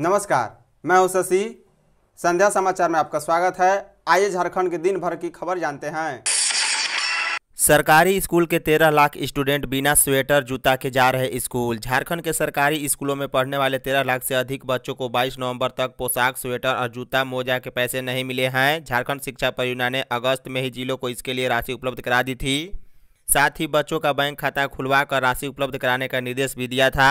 नमस्कार मैं हूं शशि संध्या समाचार में आपका स्वागत है आइए झारखंड के दिन भर की खबर जानते हैं सरकारी स्कूल के तेरह लाख स्टूडेंट बिना स्वेटर जूता के जा रहे स्कूल झारखंड के सरकारी स्कूलों में पढ़ने वाले तेरह लाख से अधिक बच्चों को 22 नवंबर तक पोशाक स्वेटर और जूता मोजा के पैसे नहीं मिले हैं झारखंड शिक्षा परियोजना ने अगस्त में ही जिलों को इसके लिए राशि उपलब्ध करा दी थी साथ ही बच्चों का बैंक खाता खुलवाकर राशि उपलब्ध कराने का निर्देश भी दिया था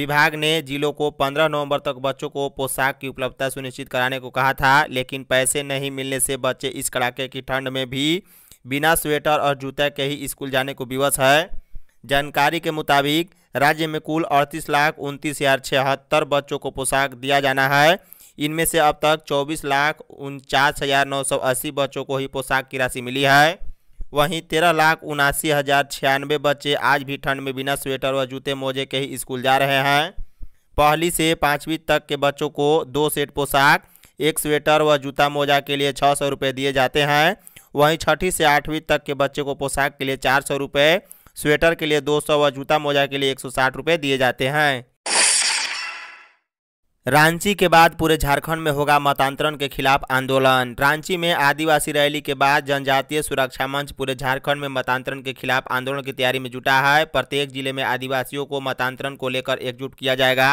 विभाग ने जिलों को 15 नवंबर तक बच्चों को पोशाक की उपलब्धता सुनिश्चित कराने को कहा था लेकिन पैसे नहीं मिलने से बच्चे इस कड़ाके की ठंड में भी बिना स्वेटर और जूता के ही स्कूल जाने को विवश है जानकारी के मुताबिक राज्य में कुल अड़तीस लाख उनतीस हज़ार छिहत्तर बच्चों को पोशाक दिया जाना है इनमें से अब तक चौबीस लाख उनचास हज़ार नौ सौ अस्सी बच्चों को ही पोशाक की राशि मिली है वहीं तेरह लाख उनासी हज़ार छियानवे बच्चे आज भी ठंड में बिना स्वेटर व जूते मोजे के ही स्कूल जा रहे हैं पहली से पाँचवीं तक के बच्चों को दो सेट पोशाक एक स्वेटर व जूता मोजा के लिए छः सौ रुपये दिए जाते हैं वहीं छठी से आठवीं तक के बच्चे को पोशाक के लिए चार सौ रुपये स्वेटर के लिए दो सौ व जूता मोजा के लिए एक सौ साठ रुपये दिए जाते हैं रांची के बाद पूरे झारखंड में होगा मतांतरण के खिलाफ आंदोलन रांची में आदिवासी रैली के बाद जनजातीय सुरक्षा मंच पूरे झारखंड में मतांतरण के खिलाफ आंदोलन की तैयारी में जुटा है प्रत्येक जिले में आदिवासियों को मतांतरण को लेकर एकजुट किया जाएगा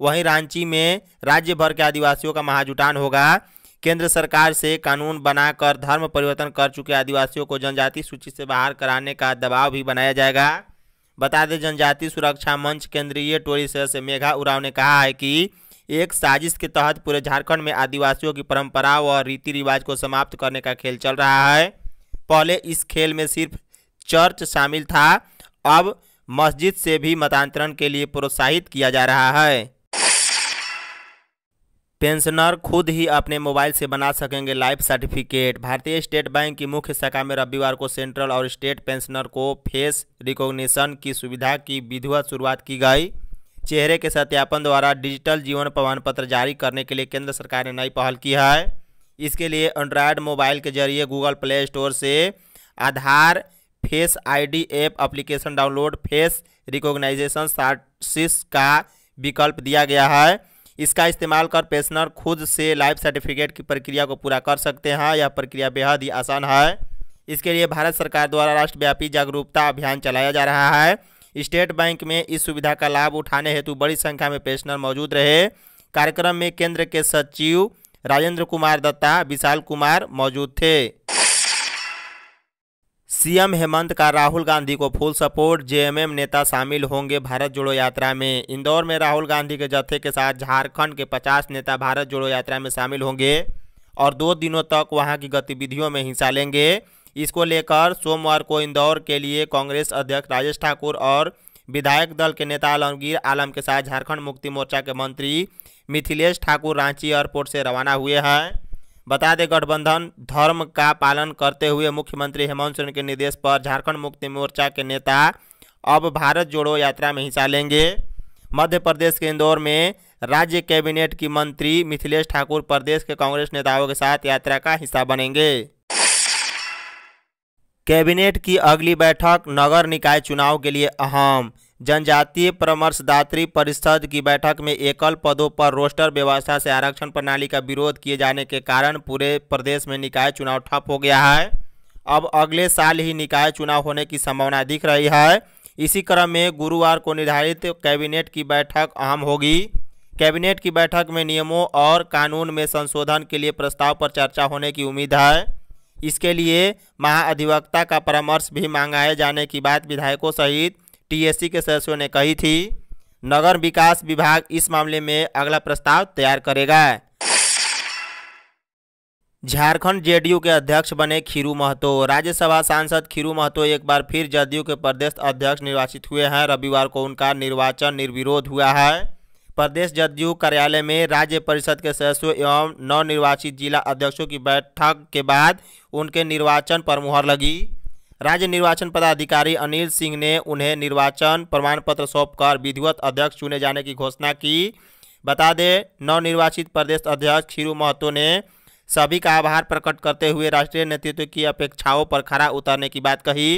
वहीं रांची में राज्य भर के आदिवासियों का महाजुटान होगा केंद्र सरकार से कानून बनाकर धर्म परिवर्तन कर चुके आदिवासियों को जनजाति सूची से बाहर कराने का दबाव भी बनाया जाएगा बता दें जनजाति सुरक्षा मंच केंद्रीय टोरी सदस्य मेघा उराव ने कहा है कि एक साजिश के तहत पूरे झारखंड में आदिवासियों की परंपराओं और रीति रिवाज को समाप्त करने का खेल चल रहा है पहले इस खेल में सिर्फ चर्च शामिल था अब मस्जिद से भी मतांतरण के लिए प्रोत्साहित किया जा रहा है पेंशनर खुद ही अपने मोबाइल से बना सकेंगे life certificate Bharatiya state bank की मुख्य शाखा में रविवार को सेंट्रल और स्टेट पेंशनर को फेस रिकॉग्निशन की सुविधा की विधिवत शुरुआत की गई चेहरे के सत्यापन द्वारा डिजिटल जीवन प्रमाण पत्र जारी करने के लिए केंद्र सरकार ने नई पहल की है इसके लिए एंड्रॉयड मोबाइल के जरिए गूगल प्ले स्टोर से Aadhaar face ID app application download face recognition सार्टिस का विकल्प दिया गया है इसका इस्तेमाल कर पेशनर खुद से लाइफ सर्टिफिकेट की प्रक्रिया को पूरा कर सकते हैं यह प्रक्रिया बेहद ही आसान है इसके लिए भारत सरकार द्वारा राष्ट्रव्यापी जागरूकता अभियान चलाया जा रहा है स्टेट बैंक में इस सुविधा का लाभ उठाने हेतु बड़ी संख्या में पेंशनर मौजूद रहे कार्यक्रम में केंद्र के सचिव राजेंद्र कुमार दत्ता विशाल कुमार मौजूद थे सीएम हेमंत का राहुल गांधी को फुल सपोर्ट जेएमएम नेता शामिल होंगे भारत जोड़ो यात्रा में इंदौर में राहुल गांधी के जत्थे के साथ झारखंड के 50 नेता भारत जोड़ो यात्रा में शामिल होंगे और दो दिनों तक वहां की गतिविधियों में हिस्सा लेंगे इसको लेकर सोमवार को इंदौर के लिए कांग्रेस अध्यक्ष राजेश ठाकुर और विधायक दल के नेता आलमगीर आलम के साथ झारखंड मुक्ति मोर्चा के मंत्री मिथिलेश ठाकुर रांची एयरपोर्ट से रवाना हुए हैं बता दें गठबंधन धर्म का पालन करते हुए मुख्यमंत्री हेमंत सोरेन के निर्देश पर झारखंड मुक्ति मोर्चा के नेता अब भारत जोड़ो यात्रा में हिस्सा लेंगे मध्य प्रदेश के इंदौर में राज्य कैबिनेट की मंत्री मिथिलेश ठाकुर प्रदेश के कांग्रेस नेताओं के साथ यात्रा का हिस्सा बनेंगे कैबिनेट की अगली बैठक नगर निकाय चुनाव के लिए अहम जनजातीय परामर्शदात्री परिषद की बैठक में एकल पदों पर रोस्टर व्यवस्था से आरक्षण प्रणाली का विरोध किए जाने के कारण पूरे प्रदेश में निकाय चुनाव ठप हो गया है अब अगले साल ही निकाय चुनाव होने की संभावना दिख रही है इसी क्रम में गुरुवार को निर्धारित कैबिनेट की बैठक अहम होगी कैबिनेट की बैठक में नियमों और कानून में संशोधन के लिए प्रस्ताव पर चर्चा होने की उम्मीद है इसके लिए महाअधिवक्ता का परामर्श भी मांगाए जाने की बात विधायकों सहित टीएससी के सदस्यों ने कही थी नगर विकास विभाग इस मामले में अगला प्रस्ताव तैयार करेगा झारखंड जेडीयू के अध्यक्ष बने खीरू महतो राज्यसभा सांसद खीरू महतो एक बार फिर जदयू के प्रदेश अध्यक्ष निर्वाचित हुए हैं रविवार को उनका निर्वाचन निर्विरोध हुआ है प्रदेश जदयू कार्यालय में राज्य परिषद के सदस्यों एवं नवनिर्वाचित जिला अध्यक्षों की बैठक के बाद उनके निर्वाचन पर मुहर लगी राज्य निर्वाचन पदाधिकारी अनिल सिंह ने उन्हें निर्वाचन प्रमाण पत्र सौंपकर विधिवत अध्यक्ष चुने जाने की घोषणा की बता दें नवनिर्वाचित प्रदेश अध्यक्ष खीरू महतो ने सभी का आभार प्रकट करते हुए राष्ट्रीय नेतृत्व की अपेक्षाओं पर खरा उतरने की बात कही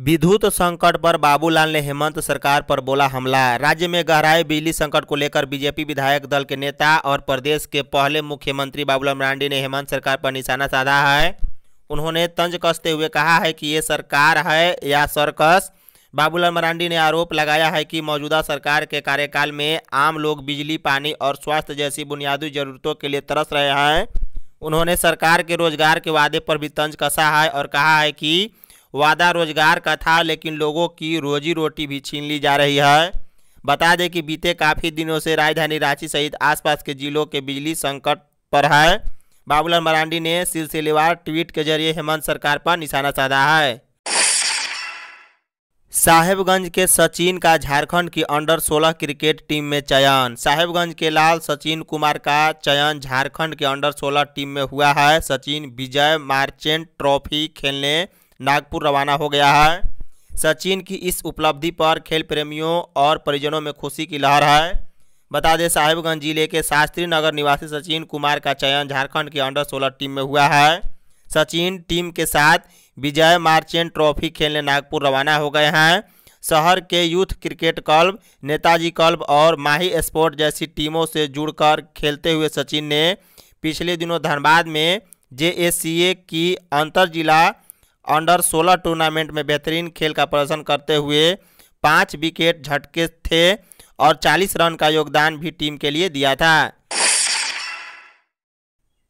विद्युत संकट पर बाबूलाल ने हेमंत सरकार पर बोला हमला राज्य में गहराए बिजली संकट को लेकर बीजेपी विधायक दल के नेता और प्रदेश के पहले मुख्यमंत्री बाबूलाल मरांडी ने हेमंत सरकार पर निशाना साधा है उन्होंने तंज कसते हुए कहा है कि ये सरकार है या सरकस बाबूलाल मरांडी ने आरोप लगाया है कि मौजूदा सरकार के कार्यकाल में आम लोग बिजली पानी और स्वास्थ्य जैसी बुनियादी जरूरतों के लिए तरस रहे हैं उन्होंने सरकार के रोजगार के वादे पर भी तंज कसा है और कहा है कि वादा रोजगार का था लेकिन लोगों की रोजी रोटी भी छीन ली जा रही है बता दें कि बीते काफ़ी दिनों से राजधानी रांची सहित आसपास के जिलों के बिजली संकट पर है बाबूलाल मरांडी ने सिलसिलेवार ट्वीट के जरिए हेमंत सरकार पर निशाना साधा है साहेबगंज के सचिन का झारखंड की अंडर 16 क्रिकेट टीम में चयन साहेबगंज के लाल सचिन कुमार का चयन झारखंड के अंडर 16 टीम में हुआ है सचिन विजय मार्चेंट ट्रॉफी खेलने नागपुर रवाना हो गया है सचिन की इस उपलब्धि पर खेल प्रेमियों और परिजनों में खुशी की लहर है बता दें साहिबगंज जिले के शास्त्री नगर निवासी सचिन कुमार का चयन झारखंड की अंडर सोलह टीम में हुआ है सचिन टीम के साथ विजय मार्चेंट ट्रॉफी खेलने नागपुर रवाना हो गए हैं शहर के youth cricket club Netaji club और माही स्पोर्ट जैसी टीमों से जुड़कर खेलते हुए सचिन ने पिछले दिनों धनबाद में जे की अंतर जिला अंडर 16 टूर्नामेंट में बेहतरीन खेल का प्रदर्शन करते हुए पाँच विकेट झटके थे और 40 रन का योगदान भी टीम के लिए दिया था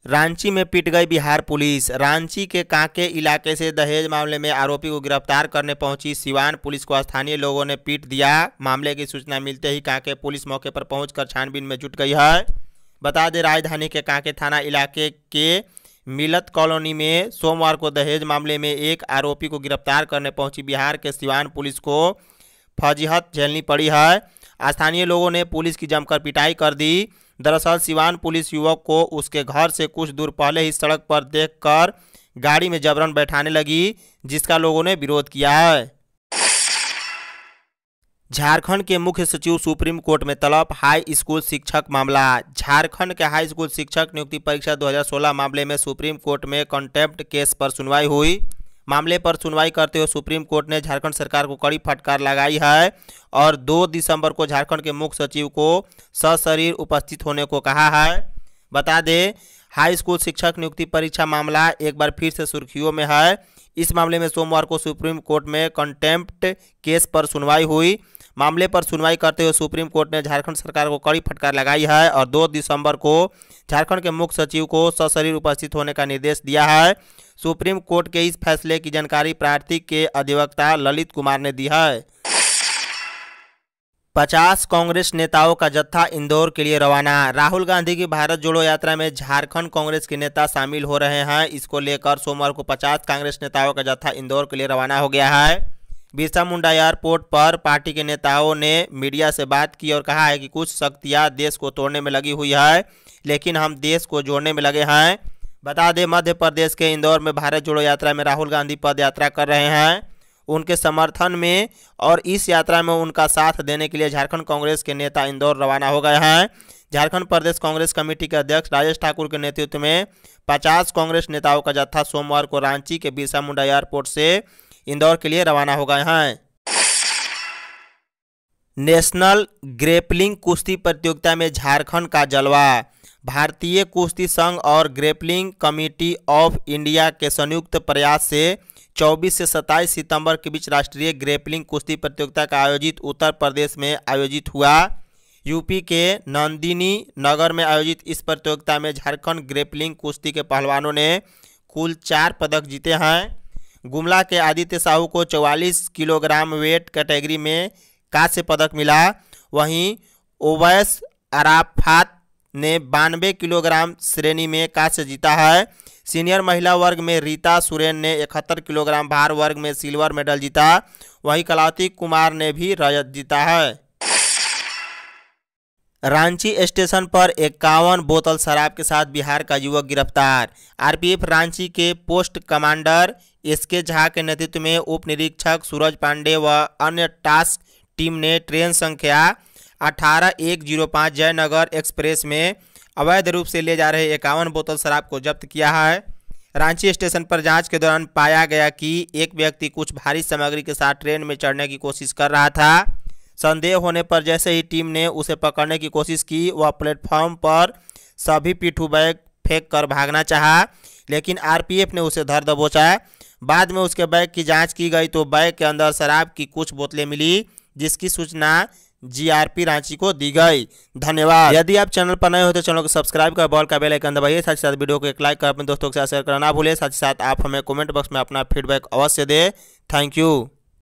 रांची में पिट गई बिहार पुलिस रांची के कांके इलाके से दहेज मामले में आरोपी को गिरफ्तार करने पहुंची सिवान पुलिस को स्थानीय लोगों ने पीट दिया मामले की सूचना मिलते ही कांके पुलिस मौके पर पहुंचकर छानबीन में जुट गई है बता दें राजधानी के कांके थाना इलाके के मिलत कॉलोनी में सोमवार को दहेज मामले में एक आरोपी को गिरफ्तार करने पहुंची बिहार के सिवान पुलिस को फजीहत झेलनी पड़ी है स्थानीय लोगों ने पुलिस की जमकर पिटाई कर दी दरअसल सिवान पुलिस युवक को उसके घर से कुछ दूर पहले ही सड़क पर देखकर गाड़ी में जबरन बैठाने लगी जिसका लोगों ने विरोध किया है झारखंड के मुख्य सचिव सुप्रीम कोर्ट में तलब हाई स्कूल शिक्षक मामला झारखंड के हाई स्कूल शिक्षक नियुक्ति परीक्षा 2016 मामले में सुप्रीम कोर्ट में कंटेम्प्ट केस पर सुनवाई हुई मामले पर सुनवाई करते हुए सुप्रीम कोर्ट ने झारखंड सरकार को कड़ी फटकार लगाई है और 2 दिसंबर को झारखंड के मुख्य सचिव को सशरीर उपस्थित होने को कहा है बता दें हाई स्कूल शिक्षक नियुक्ति परीक्षा मामला एक बार फिर से सुर्खियों में है इस मामले में सोमवार को सुप्रीम कोर्ट में कंटेम्प्ट केस पर सुनवाई हुई मामले पर सुनवाई करते हुए सुप्रीम कोर्ट ने झारखंड सरकार को कड़ी फटकार लगाई है और दो दिसंबर को झारखंड के मुख्य सचिव को सशरीर उपस्थित होने का निर्देश दिया है सुप्रीम कोर्ट के इस फैसले की जानकारी प्रार्थी के अधिवक्ता ललित कुमार ने दी है पचास कांग्रेस नेताओं का जत्था इंदौर के लिए रवाना राहुल गांधी की भारत जोड़ो यात्रा में झारखंड कांग्रेस के नेता शामिल हो रहे हैं इसको लेकर सोमवार को पचास कांग्रेस नेताओं का जत्था इंदौर के लिए रवाना हो गया है बिरसा मुंडा एयरपोर्ट पर पार्टी के नेताओं ने मीडिया से बात की और कहा है कि कुछ शक्तियाँ देश को तोड़ने में लगी हुई है लेकिन हम देश को जोड़ने में लगे हैं बता दें मध्य प्रदेश के इंदौर में भारत जोड़ो यात्रा में राहुल गांधी पद यात्रा कर रहे हैं उनके समर्थन में और इस यात्रा में उनका साथ देने के लिए झारखंड कांग्रेस के नेता इंदौर रवाना हो गए हैं झारखंड प्रदेश कांग्रेस कमेटी के अध्यक्ष राजेश ठाकुर के नेतृत्व में 50 कांग्रेस नेताओं का जत्था सोमवार को रांची के बिरसा मुंडा एयरपोर्ट से इंदौर के लिए रवाना हो गए हैं नेशनल ग्रेपलिंग कुश्ती प्रतियोगिता में झारखंड का जलवा भारतीय कुश्ती संघ और ग्रेपलिंग कमेटी ऑफ इंडिया के संयुक्त प्रयास से 24 से 27 सितंबर के बीच राष्ट्रीय ग्रेपलिंग कुश्ती प्रतियोगिता का आयोजित उत्तर प्रदेश में आयोजित हुआ यूपी के नंदिनी नगर में आयोजित इस प्रतियोगिता में झारखंड ग्रेपलिंग कुश्ती के पहलवानों ने कुल चार पदक जीते हैं गुमला के आदित्य साहू को 44 किलोग्राम वेट कैटेगरी में कांस्य पदक मिला वहीं ओवैस अराफात ने बानवे किलोग्राम श्रेणी में कांस्य जीता है सीनियर महिला वर्ग में रीता सुरेन ने इकहत्तर किलोग्राम भार वर्ग में सिल्वर मेडल जीता वहीं कलावती कुमार ने भी रजत जीता है रांची स्टेशन पर इक्यावन बोतल शराब के साथ बिहार का युवक गिरफ्तार आरपीएफ रांची के पोस्ट कमांडर एसके झा के नेतृत्व में उप निरीक्षक सूरज पांडे व अन्य टास्क टीम ने ट्रेन संख्या अठारह एक जीरो पाँच जयनगर एक्सप्रेस में अवैध रूप से ले जा रहे इक्यावन बोतल शराब को जब्त किया है रांची स्टेशन पर जांच के दौरान पाया गया कि एक व्यक्ति कुछ भारी सामग्री के साथ ट्रेन में चढ़ने की कोशिश कर रहा था संदेह होने पर जैसे ही टीम ने उसे पकड़ने की कोशिश की वह प्लेटफॉर्म पर सभी पीठू बैग फेंक कर भागना चाहा लेकिन आरपीएफ ने उसे धर दबोचा बाद में उसके बैग की जांच की गई तो बैग के अंदर शराब की कुछ बोतलें मिली जिसकी सूचना जीआरपी रांची को दी गई धन्यवाद यदि आप चैनल पर नए हो तो चैनल को सब्सक्राइब कर बॉल का बेल आइकन दबाइए साथ ही साथ वीडियो को एक लाइक कर अपने दोस्तों के साथ शेयर करना ना भूलें साथ ही साथ आप हमें कमेंट बॉक्स में अपना फीडबैक अवश्य दें थैंक यू